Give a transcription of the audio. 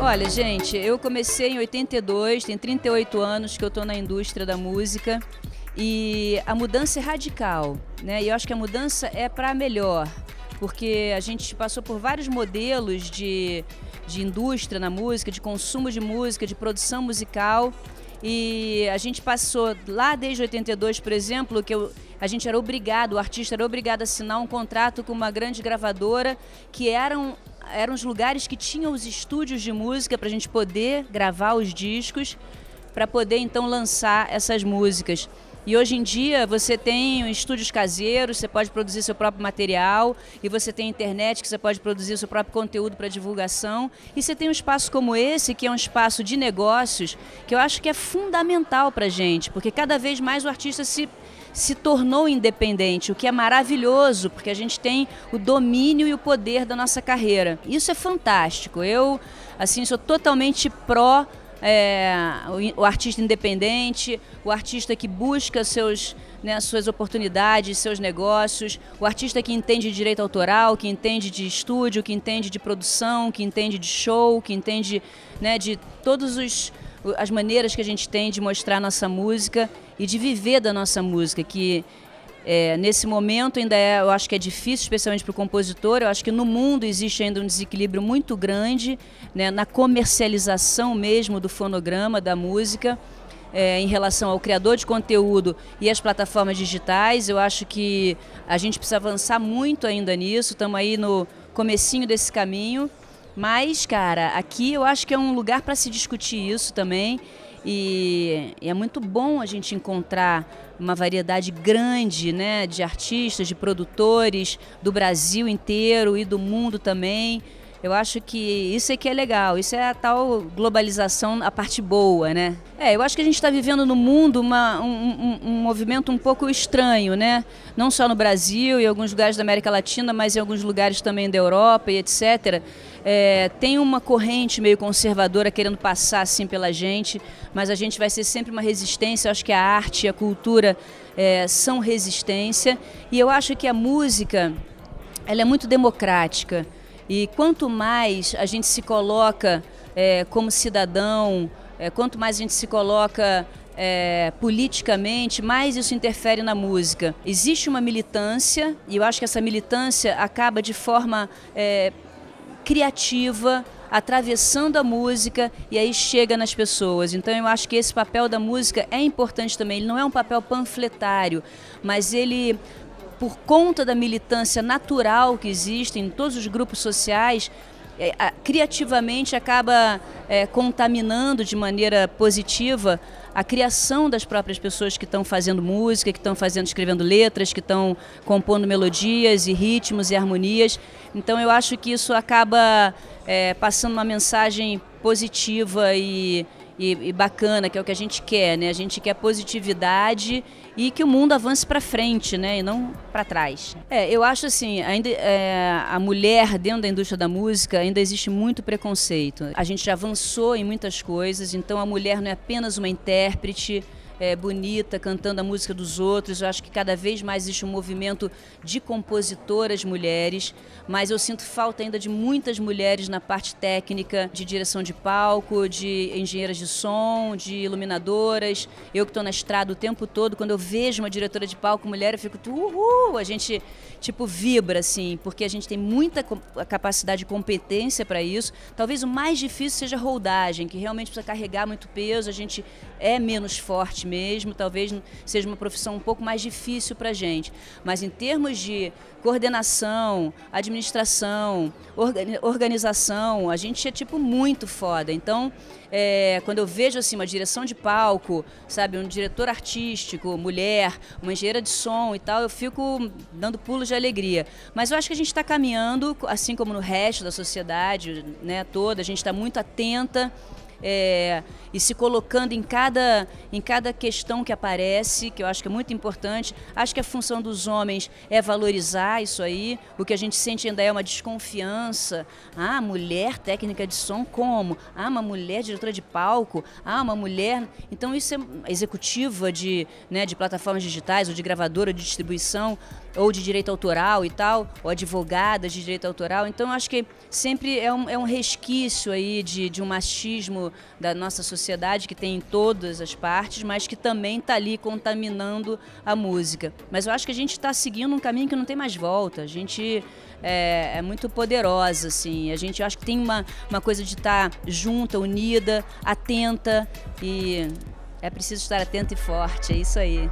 Olha, gente, eu comecei em 82, tem 38 anos que eu estou na indústria da música e a mudança é radical, né? E eu acho que a mudança é para melhor, porque a gente passou por vários modelos de, de indústria na música, de consumo de música, de produção musical. E a gente passou lá desde 82, por exemplo, que eu, a gente era obrigado, o artista era obrigado a assinar um contrato com uma grande gravadora que eram eram os lugares que tinham os estúdios de música para a gente poder gravar os discos, para poder então lançar essas músicas. E hoje em dia você tem estúdios caseiros, você pode produzir seu próprio material, e você tem internet que você pode produzir seu próprio conteúdo para divulgação. E você tem um espaço como esse, que é um espaço de negócios, que eu acho que é fundamental para a gente, porque cada vez mais o artista se se tornou independente, o que é maravilhoso, porque a gente tem o domínio e o poder da nossa carreira. Isso é fantástico. Eu, assim, sou totalmente pró é, o, o, artista independente, o artista que busca seus, né, suas oportunidades, seus negócios, o artista que entende de direito autoral, que entende de estúdio, que entende de produção, que entende de show, que entende né, de todas as maneiras que a gente tem de mostrar nossa música e de viver da nossa música, que é, nesse momento ainda é, eu acho que é difícil, especialmente para o compositor. Eu acho que no mundo existe ainda um desequilíbrio muito grande né, na comercialização mesmo do fonograma, da música, é, em relação ao criador de conteúdo e as plataformas digitais. Eu acho que a gente precisa avançar muito ainda nisso. Estamos aí no comecinho desse caminho. Mas, cara, aqui eu acho que é um lugar para se discutir isso também e, e é muito bom a gente encontrar uma variedade grande né, de artistas, de produtores do Brasil inteiro e do mundo também. Eu acho que isso é que é legal, isso é a tal globalização, a parte boa, né? É, eu acho que a gente está vivendo no mundo uma, um, um, um, movimento um pouco estranho, né? Não só no Brasil e alguns lugares da América Latina, mas em alguns lugares também da Europa e etc. É, tem uma corrente meio conservadora querendo passar assim pela gente, mas a gente vai ser sempre uma resistência. Eu acho que a arte e a cultura é, são resistência e eu acho que a música ela é muito democrática. E quanto mais a gente se coloca é, como cidadão, é, quanto mais a gente se coloca é, politicamente, mais isso interfere na música. Existe uma militância, e eu acho que essa militância acaba de forma é, criativa, atravessando a música e aí chega nas pessoas. Então eu acho que esse papel da música é importante também. Ele não é um papel panfletário, mas ele por conta da militância natural que existe em todos os grupos sociais, é, criativamente acaba é, contaminando de maneira positiva a criação das próprias pessoas que estão fazendo música, que estão fazendo, escrevendo letras, que estão compondo melodias e ritmos e harmonias. Então eu acho que isso acaba é, passando uma mensagem positiva e e, e, bacana, que é o que a gente quer, né? A gente quer positividade e que o mundo avance para frente, né? E não para trás. É, eu acho assim, ainda é, a mulher dentro da indústria da música ainda existe muito preconceito. A gente já avançou em muitas coisas, então a mulher não é apenas uma intérprete é, bonita, cantando a música dos outros. Eu acho que cada vez mais existe um movimento de compositoras mulheres, mas eu sinto falta ainda de muitas mulheres na parte técnica, de direção de palco, de engenheiras de som, de iluminadoras. Eu que estou na estrada o tempo todo, quando eu vejo uma diretora de palco mulher, eu fico, uhul! A gente, tipo, vibra, assim, porque a gente tem muita capacidade e competência para isso. Talvez o mais difícil seja a roldagem, que realmente precisa carregar muito peso, a gente é menos forte gente mesmo, talvez seja uma profissão um pouco mais difícil para a gente. Mas em termos de coordenação, administração, organização, a gente é tipo muito foda. Então, é, quando eu vejo assim uma direção de palco, sabe, um diretor artístico, mulher, uma engenheira de som e tal, eu fico dando pulos de alegria. Mas eu acho que a gente está caminhando, assim como no resto da sociedade, né, toda, a gente está muito atenta é, e se colocando em cada, em cada questão que aparece, que eu acho que é muito importante. Acho que a função dos homens é valorizar isso aí. O que a gente sente ainda é uma desconfiança. Ah, mulher técnica de som, como? Ah, uma mulher diretora de palco? Ah, uma mulher. Então, isso é executiva de, né, de plataformas digitais, ou de gravadora de distribuição, ou de direito autoral e tal, ou advogadas de direito autoral. Então, acho que sempre é um, é um resquício aí de, de um machismo da nossa sociedade, que tem em todas as partes, mas que também está ali contaminando a música. Mas eu acho que a gente está seguindo um caminho que não tem mais volta. A gente é, é muito poderosa, assim. A gente acho que tem uma, uma coisa de estar tá junta, unida, atenta e é preciso estar atento e forte. É isso aí.